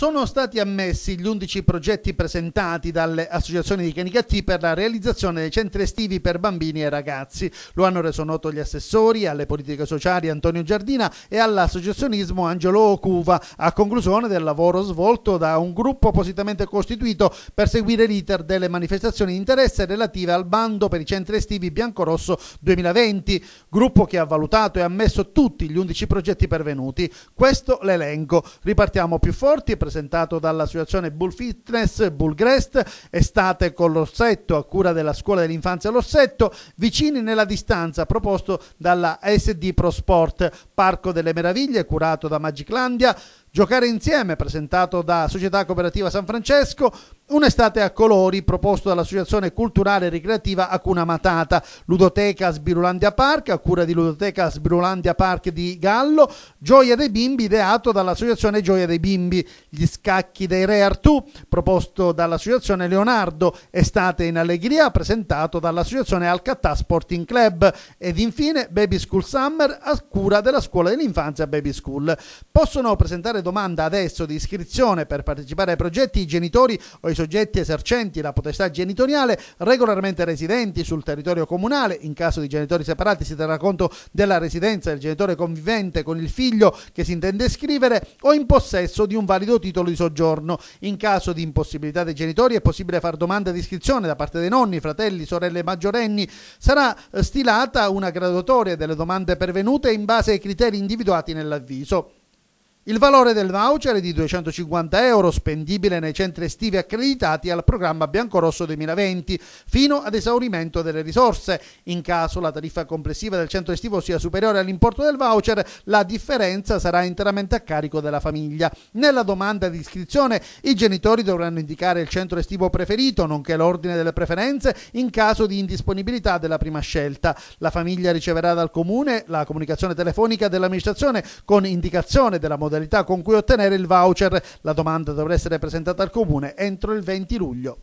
Sono stati ammessi gli 11 progetti presentati dalle associazioni di Canicattì per la realizzazione dei centri estivi per bambini e ragazzi. Lo hanno reso noto gli assessori alle politiche sociali Antonio Giardina e all'associazionismo Angelo Ocuva, a conclusione del lavoro svolto da un gruppo appositamente costituito per seguire l'iter delle manifestazioni di interesse relative al bando per i centri estivi biancorosso 2020, gruppo che ha valutato e ammesso tutti gli 11 progetti pervenuti. Questo l'elenco. Ripartiamo più forti e presentiamo presentato dall'associazione Bull Fitness Bullgrest, estate con l'orsetto a cura della scuola dell'infanzia l'orsetto, vicini nella distanza proposto dalla SD Pro Sport, Parco delle Meraviglie curato da Magiclandia, Giocare insieme, presentato da Società Cooperativa San Francesco, Un'estate a colori proposto dall'Associazione Culturale e Ricreativa Acuna Matata, Ludoteca Sbirulandia Park, a cura di Ludoteca Sbirulandia Park di Gallo, Gioia dei Bimbi ideato dall'Associazione Gioia dei Bimbi, Gli Scacchi dei Re Artù, proposto dall'Associazione Leonardo, Estate in Allegria, presentato dall'Associazione Alcatà Sporting Club ed infine Baby School Summer a cura della Scuola dell'Infanzia Baby School. Possono presentare fare domanda adesso di iscrizione per partecipare ai progetti i genitori o i soggetti esercenti la potestà genitoriale regolarmente residenti sul territorio comunale. In caso di genitori separati si terrà conto della residenza del genitore convivente con il figlio che si intende iscrivere o in possesso di un valido titolo di soggiorno. In caso di impossibilità dei genitori è possibile fare domanda di iscrizione da parte dei nonni, fratelli, sorelle maggiorenni. Sarà eh, stilata una graduatoria delle domande pervenute in base ai criteri individuati nell'avviso. Il valore del voucher è di 250 euro, spendibile nei centri estivi accreditati al programma Biancorosso 2020, fino ad esaurimento delle risorse. In caso la tariffa complessiva del centro estivo sia superiore all'importo del voucher, la differenza sarà interamente a carico della famiglia. Nella domanda di iscrizione i genitori dovranno indicare il centro estivo preferito, nonché l'ordine delle preferenze in caso di indisponibilità della prima scelta. La famiglia riceverà dal comune la comunicazione telefonica dell'amministrazione con indicazione della modalità modalità con cui ottenere il voucher. La domanda dovrà essere presentata al comune entro il 20 luglio.